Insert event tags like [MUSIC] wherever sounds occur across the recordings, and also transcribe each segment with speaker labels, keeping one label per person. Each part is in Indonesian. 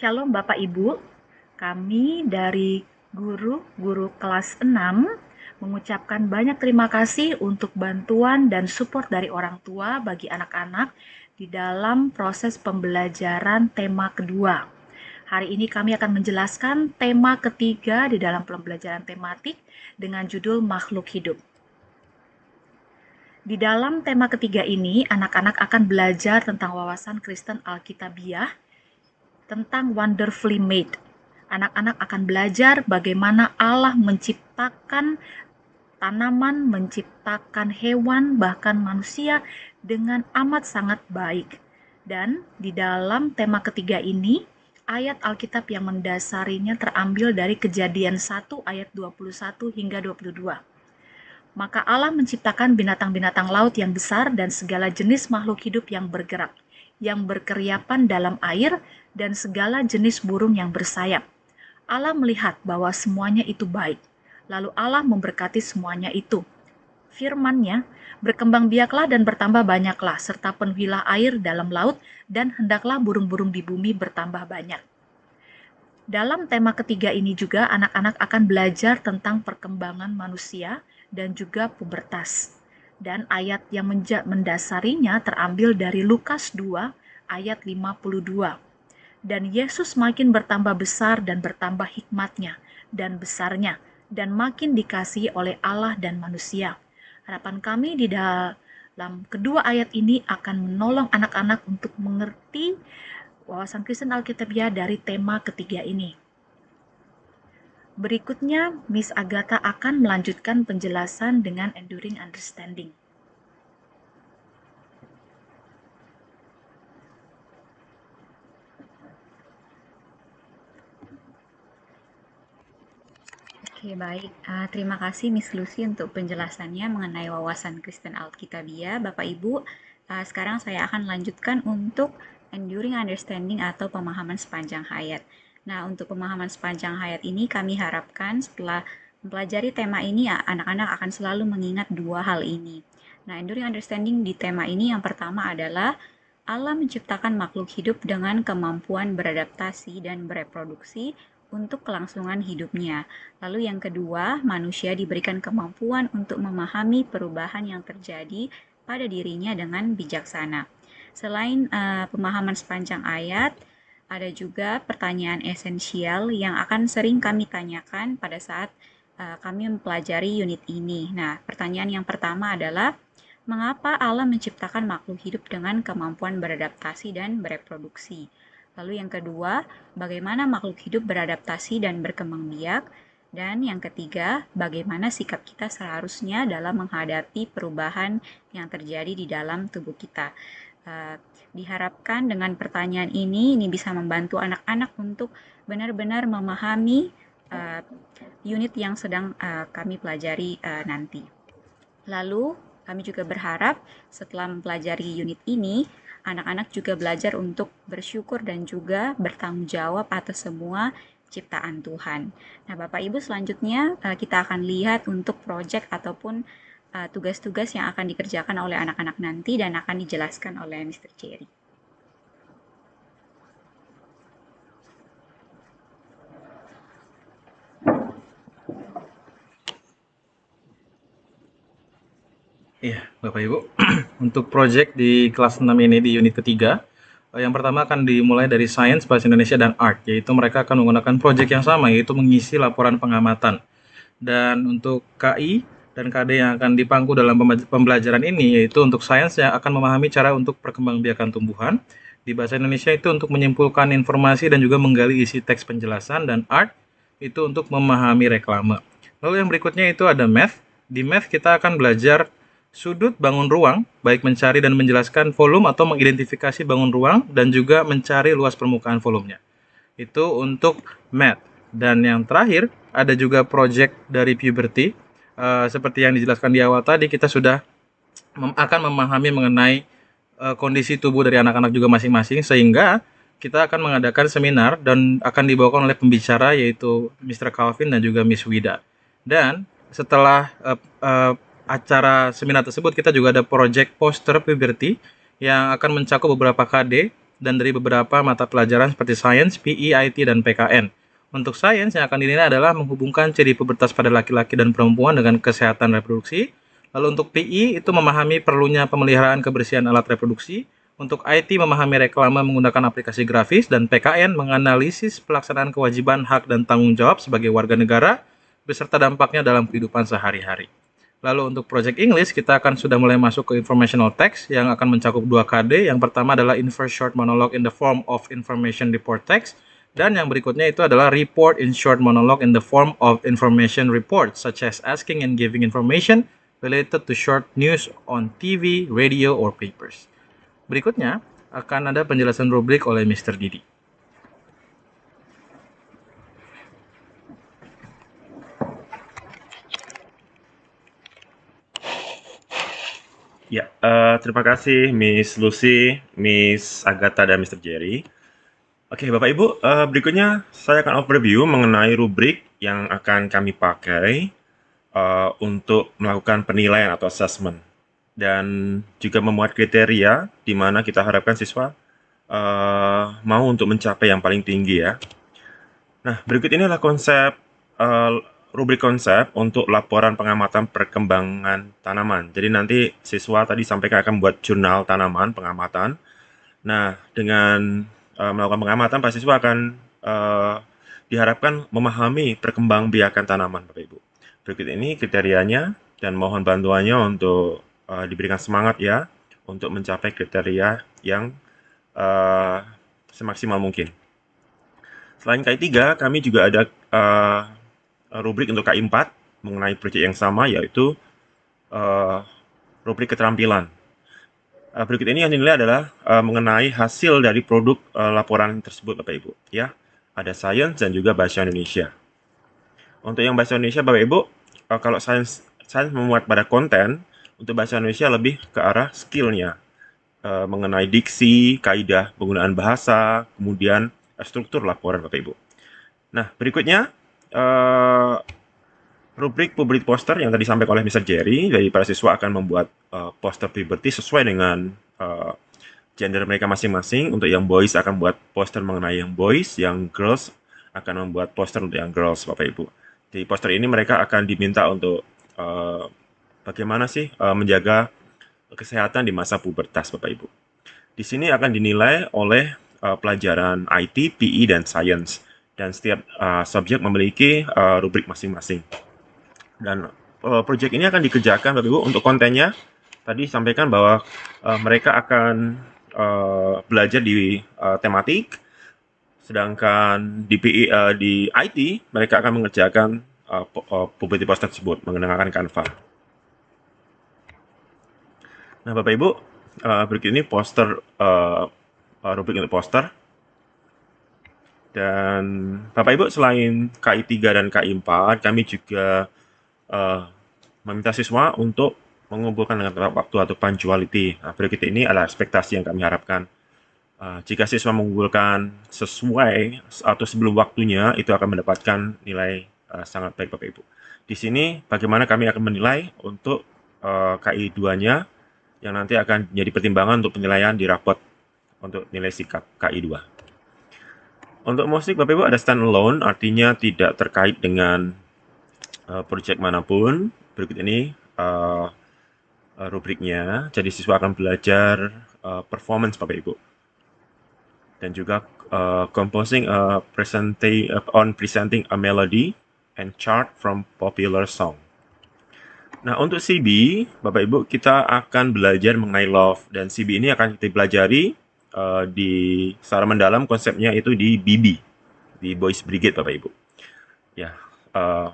Speaker 1: Shalom Bapak Ibu, kami dari guru-guru kelas 6 mengucapkan banyak terima kasih untuk bantuan dan support dari orang tua bagi anak-anak di dalam proses pembelajaran tema kedua. Hari ini kami akan menjelaskan tema ketiga di dalam pembelajaran tematik dengan judul makhluk hidup. Di dalam tema ketiga ini, anak-anak akan belajar tentang wawasan Kristen Alkitabiah, tentang Wonderfully Made. Anak-anak akan belajar bagaimana Allah menciptakan tanaman, menciptakan hewan, bahkan manusia dengan amat sangat baik. Dan di dalam tema ketiga ini, ayat Alkitab yang mendasarinya terambil dari kejadian 1 ayat 21 hingga 22. Maka Allah menciptakan binatang-binatang laut yang besar dan segala jenis makhluk hidup yang bergerak, yang berkeriapan dalam air, dan segala jenis burung yang bersayap. Allah melihat bahwa semuanya itu baik, lalu Allah memberkati semuanya itu. Firman-Nya, berkembang biaklah dan bertambah banyaklah, serta penuhilah air dalam laut, dan hendaklah burung-burung di bumi bertambah banyak. Dalam tema ketiga ini juga, anak-anak akan belajar tentang perkembangan manusia dan juga pubertas. Dan ayat yang mendasarinya terambil dari Lukas 2 ayat 52 dan Yesus makin bertambah besar dan bertambah hikmatnya dan besarnya dan makin dikasihi oleh Allah dan manusia. Harapan kami di dalam kedua ayat ini akan menolong anak-anak untuk mengerti wawasan Kristen Alkitabiah dari tema ketiga ini. Berikutnya, Miss Agatha akan melanjutkan penjelasan dengan Enduring Understanding.
Speaker 2: Oke, baik. Uh, terima kasih Miss Lucy untuk penjelasannya mengenai wawasan Kristen Alkitabiah. Bapak Ibu, uh, sekarang saya akan lanjutkan untuk enduring understanding atau pemahaman sepanjang hayat. Nah, untuk pemahaman sepanjang hayat ini kami harapkan setelah mempelajari tema ini ya, anak-anak akan selalu mengingat dua hal ini. Nah, enduring understanding di tema ini yang pertama adalah Allah menciptakan makhluk hidup dengan kemampuan beradaptasi dan bereproduksi untuk kelangsungan hidupnya. Lalu yang kedua, manusia diberikan kemampuan untuk memahami perubahan yang terjadi pada dirinya dengan bijaksana. Selain uh, pemahaman sepanjang ayat, ada juga pertanyaan esensial yang akan sering kami tanyakan pada saat uh, kami mempelajari unit ini. Nah, pertanyaan yang pertama adalah mengapa Allah menciptakan makhluk hidup dengan kemampuan beradaptasi dan bereproduksi? Lalu yang kedua, bagaimana makhluk hidup beradaptasi dan berkembang biak. Dan yang ketiga, bagaimana sikap kita seharusnya dalam menghadapi perubahan yang terjadi di dalam tubuh kita. Uh, diharapkan dengan pertanyaan ini, ini bisa membantu anak-anak untuk benar-benar memahami uh, unit yang sedang uh, kami pelajari uh, nanti. Lalu, kami juga berharap setelah mempelajari unit ini, anak-anak juga belajar untuk bersyukur dan juga bertanggung jawab atas semua ciptaan Tuhan. Nah, Bapak Ibu selanjutnya eh, kita akan lihat untuk proyek ataupun eh, tugas-tugas yang akan dikerjakan oleh anak-anak nanti dan akan dijelaskan oleh Mr. Cherry.
Speaker 3: Iya, Bapak Ibu. [CLEARS THROAT] Untuk proyek di kelas 6 ini di unit ketiga, eh, yang pertama akan dimulai dari Science, Bahasa Indonesia, dan Art, yaitu mereka akan menggunakan proyek yang sama, yaitu mengisi laporan pengamatan. Dan untuk KI dan KD yang akan dipangku dalam pembelajaran ini, yaitu untuk Science yang akan memahami cara untuk perkembangbiakan tumbuhan, di Bahasa Indonesia itu untuk menyimpulkan informasi dan juga menggali isi teks penjelasan, dan Art itu untuk memahami reklame. Lalu yang berikutnya itu ada Math. Di Math kita akan belajar Sudut bangun ruang, baik mencari dan menjelaskan volume atau mengidentifikasi bangun ruang dan juga mencari luas permukaan volumenya. Itu untuk math. Dan yang terakhir, ada juga project dari Puberty. Uh, seperti yang dijelaskan di awal tadi, kita sudah mem akan memahami mengenai uh, kondisi tubuh dari anak-anak juga masing-masing, sehingga kita akan mengadakan seminar dan akan dibawakan oleh pembicara yaitu Mr. Calvin dan juga Miss Wida. Dan setelah uh, uh, acara seminar tersebut kita juga ada project poster puberty yang akan mencakup beberapa KD dan dari beberapa mata pelajaran seperti Science, PE, IT, dan PKN. Untuk sains yang akan dinilai adalah menghubungkan ciri pubertas pada laki-laki dan perempuan dengan kesehatan reproduksi. Lalu untuk PI e, itu memahami perlunya pemeliharaan kebersihan alat reproduksi. Untuk IT memahami reklama menggunakan aplikasi grafis dan PKN menganalisis pelaksanaan kewajiban hak dan tanggung jawab sebagai warga negara beserta dampaknya dalam kehidupan sehari-hari. Lalu untuk project English kita akan sudah mulai masuk ke informational text yang akan mencakup dua KD. Yang pertama adalah inverse short monologue in the form of information report text dan yang berikutnya itu adalah report in short monologue in the form of information report such as asking and giving information related to short news on TV, radio or papers. Berikutnya akan ada penjelasan rubrik oleh Mr. Didi.
Speaker 4: Ya, uh, terima kasih Miss Lucy, Miss Agatha, dan Mr. Jerry. Oke, Bapak Ibu, uh, berikutnya saya akan overview mengenai rubrik yang akan kami pakai uh, untuk melakukan penilaian atau assessment dan juga memuat kriteria di mana kita harapkan siswa uh, mau untuk mencapai yang paling tinggi ya. Nah, berikut ini adalah konsep uh, rubrik konsep untuk laporan pengamatan perkembangan tanaman. Jadi nanti siswa tadi sampaikan akan buat jurnal tanaman pengamatan. Nah, dengan uh, melakukan pengamatan, pasti siswa akan uh, diharapkan memahami perkembangbiakan tanaman, Bapak Ibu. Berikut ini kriterianya dan mohon bantuannya untuk uh, diberikan semangat ya untuk mencapai kriteria yang uh, semaksimal mungkin. Selain KI3, kami juga ada uh, Eh, rubrik untuk K4 mengenai proyek yang sama yaitu uh, rubrik keterampilan. Uh, berikut ini yang dinilai adalah uh, mengenai hasil dari produk uh, laporan tersebut Bapak Ibu ya. Ada sains dan juga bahasa Indonesia. Untuk yang bahasa Indonesia Bapak Ibu, uh, kalau sains sains memuat pada konten, untuk bahasa Indonesia lebih ke arah skillnya uh, mengenai diksi, kaidah penggunaan bahasa, kemudian struktur laporan Bapak Ibu. Nah, berikutnya uh, rubrik publik poster yang tadi disampaikan oleh Mr. Jerry dari para siswa akan membuat uh, poster puberty sesuai dengan uh, gender mereka masing-masing. Untuk yang boys akan buat poster mengenai yang boys, yang girls akan membuat poster untuk yang girls, Bapak Ibu. Di poster ini mereka akan diminta untuk uh, bagaimana sih uh, menjaga kesehatan di masa pubertas, Bapak Ibu. Di sini akan dinilai oleh uh, pelajaran IT, PE, dan Science dan setiap uh, subjek memiliki uh, rubrik masing-masing. Dan uh, project ini akan dikerjakan Bapak Ibu untuk kontennya tadi sampaikan bahwa uh, mereka akan uh, belajar di uh, tematik sedangkan di PI, uh, di IT mereka akan mengerjakan uh, public post tersebut menggunakan Canva. Nah, Bapak Ibu, uh, berikut ini poster uh, rubrik untuk poster dan Bapak Ibu selain KI 3 dan KI 4, kami juga uh, meminta siswa untuk mengumpulkan dengan tepat waktu atau punctuality. Nah, berikut ini adalah ekspektasi yang kami harapkan. Uh, jika siswa mengumpulkan sesuai atau sebelum waktunya, itu akan mendapatkan nilai uh, sangat baik Bapak Ibu. Di sini bagaimana kami akan menilai untuk uh, KI 2-nya yang nanti akan menjadi pertimbangan untuk penilaian di rapot untuk nilai sikap KI 2. Untuk musik Bapak Ibu ada stand alone artinya tidak terkait dengan uh, project manapun. Berikut ini uh, rubriknya. Jadi siswa akan belajar uh, performance Bapak Ibu dan juga uh, composing a uh, on presenting a melody and chart from popular song. Nah, untuk CB, Bapak Ibu, kita akan belajar mengenai love dan CB ini akan kita pelajari uh, di secara mendalam konsepnya itu di BB di Boys Brigade Bapak Ibu. Ya, kira eh,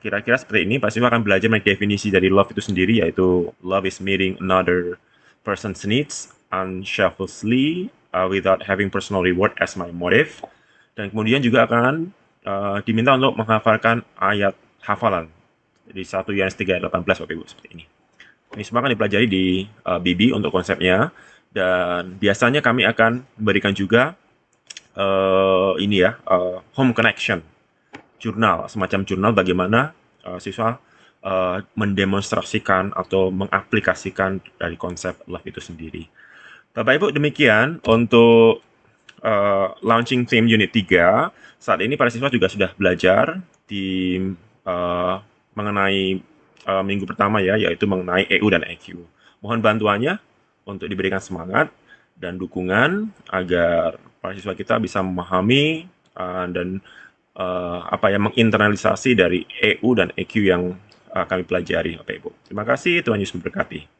Speaker 4: kira-kira seperti ini pasti akan belajar definisi dari love itu sendiri yaitu love is meeting another person's needs unselfishly uh, without having personal reward as my motive. Dan kemudian juga akan uh, diminta untuk menghafalkan ayat hafalan di 1 Yohanes 3 ayat 18 Bapak Ibu seperti ini. Ini semua akan dipelajari di uh, BB untuk konsepnya. Dan biasanya kami akan memberikan juga uh, ini ya uh, home connection jurnal semacam jurnal bagaimana uh, siswa uh, mendemonstrasikan atau mengaplikasikan dari konsep love itu sendiri. Bapak Ibu demikian untuk uh, launching theme unit 3. Saat ini para siswa juga sudah belajar di uh, mengenai uh, minggu pertama ya, yaitu mengenai EU dan EQ. Mohon bantuannya untuk diberikan semangat dan dukungan agar para siswa kita bisa memahami uh, dan uh, apa yang menginternalisasi dari EU dan EQ yang uh, kami pelajari Bapak Ibu. Terima kasih Tuhan Yesus memberkati.